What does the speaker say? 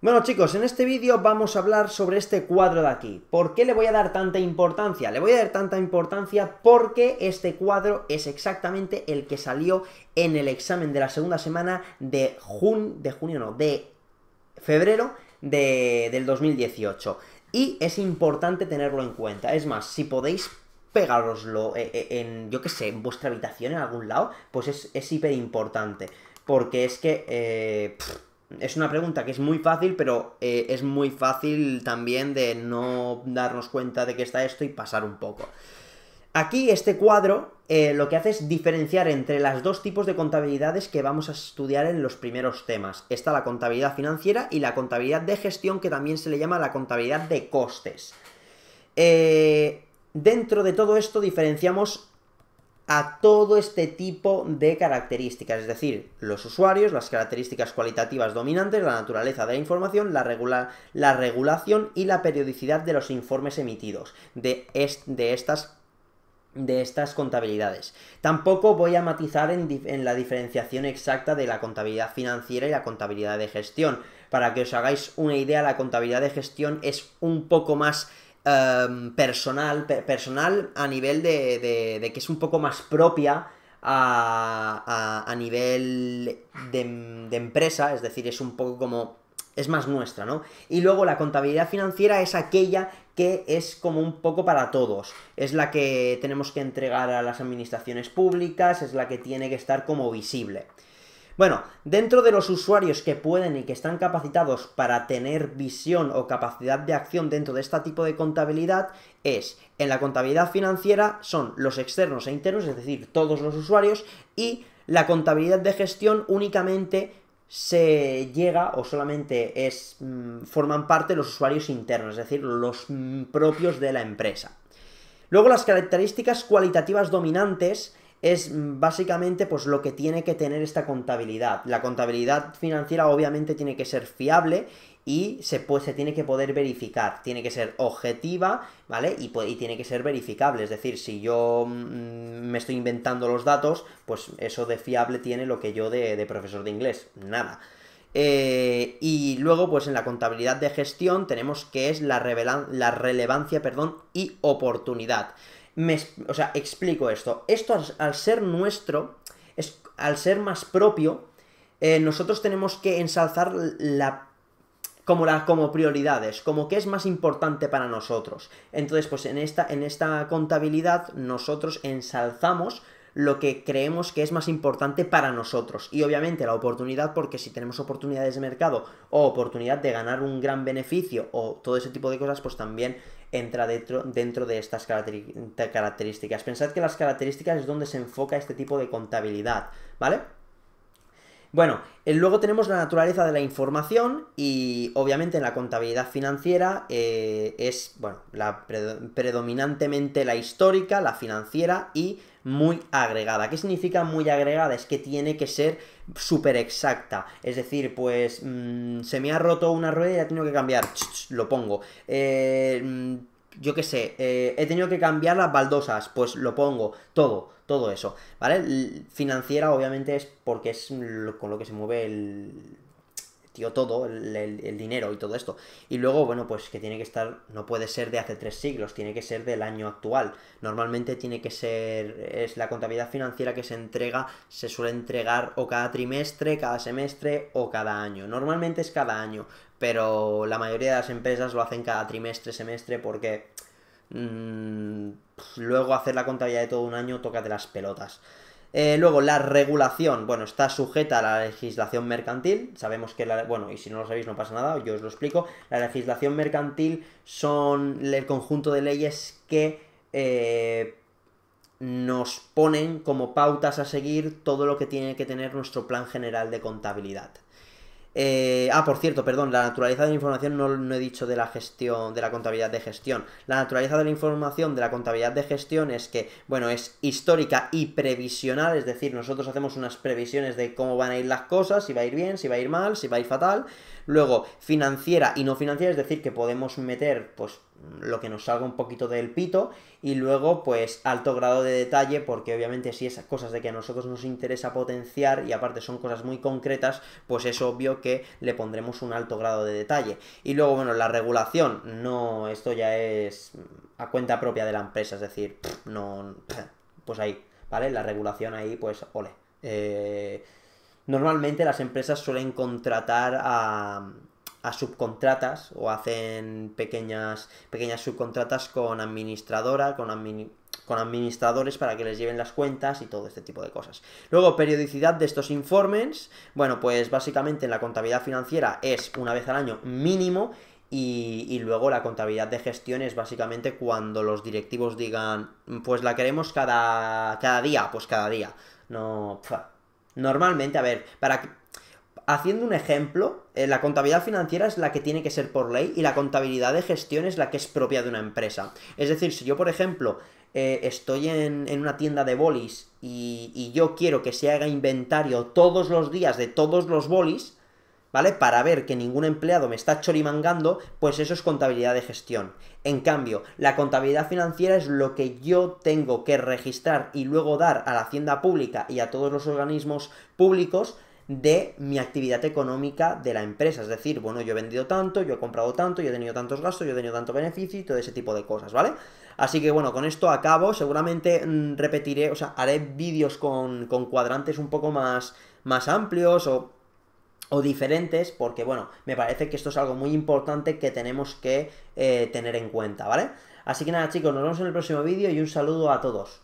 Bueno chicos, en este vídeo vamos a hablar sobre este cuadro de aquí. ¿Por qué le voy a dar tanta importancia? Le voy a dar tanta importancia porque este cuadro es exactamente el que salió en el examen de la segunda semana de jun... de junio no, de febrero de, del 2018. Y es importante tenerlo en cuenta. Es más, si podéis pegároslo eh, eh, en, yo qué sé, en vuestra habitación, en algún lado, pues es, es hiper importante. Porque es que... Eh, es una pregunta que es muy fácil, pero eh, es muy fácil también de no darnos cuenta de que está esto y pasar un poco. Aquí este cuadro eh, lo que hace es diferenciar entre los dos tipos de contabilidades que vamos a estudiar en los primeros temas. Está la contabilidad financiera y la contabilidad de gestión, que también se le llama la contabilidad de costes. Eh, dentro de todo esto diferenciamos a todo este tipo de características, es decir, los usuarios, las características cualitativas dominantes, la naturaleza de la información, la, la regulación y la periodicidad de los informes emitidos de, estas contabilidades. Tampoco voy a matizar en, la diferenciación exacta de la contabilidad financiera y la contabilidad de gestión. Para que os hagáis una idea, la contabilidad de gestión es un poco más Em, personal, personal a nivel de, que es un poco más propia a, nivel de, de empresa, es decir, es un poco como es más nuestra, ¿no? Y luego la contabilidad financiera es aquella que es como un poco para todos. Es la que tenemos que entregar a las administraciones públicas, es la que tiene que estar como visible. Bueno, dentro de los usuarios que pueden y que están capacitados para tener visión o capacidad de acción dentro de este tipo de contabilidad es, en la contabilidad financiera son los externos e internos, es decir, todos los usuarios, y la contabilidad de gestión únicamente se llega o solamente es mm, forman parte los usuarios internos, es decir, los mm, propios de la empresa. Luego las características cualitativas dominantes es básicamente pues lo que tiene que tener esta contabilidad. La contabilidad financiera obviamente tiene que ser fiable y se, se tiene que poder verificar, tiene que ser objetiva, ¿vale? Y, tiene que ser verificable, es decir, si yo mm, me estoy inventando los datos, pues eso de fiable tiene lo que yo de, profesor de inglés, nada. Eh, y luego, pues en la contabilidad de gestión tenemos que es la, la relevancia perdón, y oportunidad o sea, explico esto. Esto al, ser nuestro, es, al ser más propio, eh, nosotros tenemos que ensalzar la como, la, como prioridades, como que es más importante para nosotros. Entonces, pues en esta, en esta contabilidad nosotros ensalzamos lo que creemos que es más importante para nosotros. Y obviamente la oportunidad, porque si tenemos oportunidades de mercado o oportunidad de ganar un gran beneficio o todo ese tipo de cosas, pues también entra dentro, de estas características. Pensad que las características es donde se enfoca este tipo de contabilidad, ¿vale? Bueno, eh, luego tenemos la naturaleza de la información y obviamente en la contabilidad financiera eh, es, bueno, predominantemente la histórica, la financiera y muy agregada. ¿Qué significa muy agregada? Es que tiene que ser súper exacta. Es decir, pues mm, se me ha roto una rueda y ha tenido que cambiar. lo pongo. Eh, mm, yo qué sé, eh, he tenido que cambiar las baldosas, pues lo pongo, todo, todo eso, ¿vale? Financiera obviamente es porque es con lo que se mueve el, todo, el, dinero y todo esto. Y luego, bueno, pues que tiene que estar, no puede ser de hace tres siglos, tiene que ser del año actual. Normalmente tiene que ser, es la contabilidad financiera que se entrega, se suele entregar o cada trimestre, cada semestre o cada año. Normalmente es cada año, pero la mayoría de las empresas lo hacen cada trimestre, semestre, porque mm, luego hacer la contabilidad de todo un año toca de las pelotas. Eh, luego, la regulación, bueno, está sujeta a la legislación mercantil. Sabemos que, la, bueno, y si no lo sabéis no pasa nada, yo os lo explico. La legislación mercantil son el conjunto de leyes que eh, nos ponen como pautas a seguir todo lo que tiene que tener nuestro plan general de contabilidad. Eh, ah, por cierto, perdón, la naturaleza de la información no, he dicho de la gestión, de la contabilidad de gestión. La naturaleza de la información de la contabilidad de gestión es que, bueno, es histórica y previsional, es decir, nosotros hacemos unas previsiones de cómo van a ir las cosas, si va a ir bien, si va a ir mal, si va a ir fatal. Luego, financiera y no financiera, es decir, que podemos meter, pues, lo que nos salga un poquito del pito. Y luego, pues, alto grado de detalle, porque obviamente si esas cosas de que a nosotros nos interesa potenciar y aparte son cosas muy concretas, pues es obvio que le pondremos un alto grado de detalle. Y luego, bueno, la regulación, no, esto ya es a cuenta propia de la empresa, es decir, no, pues ahí, ¿vale? La regulación ahí, pues, ole. Eh, Normalmente las empresas suelen contratar a, subcontratas o hacen pequeñas, pequeñas subcontratas con administradora, con, con administradores para que les lleven las cuentas y todo este tipo de cosas. Luego, periodicidad de estos informes. Bueno, pues básicamente en la contabilidad financiera es una vez al año mínimo y, y, luego la contabilidad de gestión es básicamente cuando los directivos digan, pues la queremos cada, cada día, pues cada día. No, Normalmente, a ver, para que, haciendo un ejemplo, eh, la contabilidad financiera es la que tiene que ser por ley y la contabilidad de gestión es la que es propia de una empresa. Es decir, si yo, por ejemplo, eh, estoy en, una tienda de bolis y, y yo quiero que se haga inventario todos los días de todos los bolis, ¿vale? Para ver que ningún empleado me está chorimangando, pues eso es contabilidad de gestión. En cambio, la contabilidad financiera es lo que yo tengo que registrar y luego dar a la hacienda pública y a todos los organismos públicos de mi actividad económica de la empresa. Es decir, bueno, yo he vendido tanto, yo he comprado tanto, yo he tenido tantos gastos, yo he tenido tanto beneficio y todo ese tipo de cosas, ¿vale? Así que bueno, con esto acabo. Seguramente mm, repetiré, o sea, haré vídeos con, con cuadrantes un poco más, más amplios o o diferentes, porque bueno, me parece que esto es algo muy importante que tenemos que eh, tener en cuenta, ¿vale? Así que nada chicos, nos vemos en el próximo vídeo y un saludo a todos.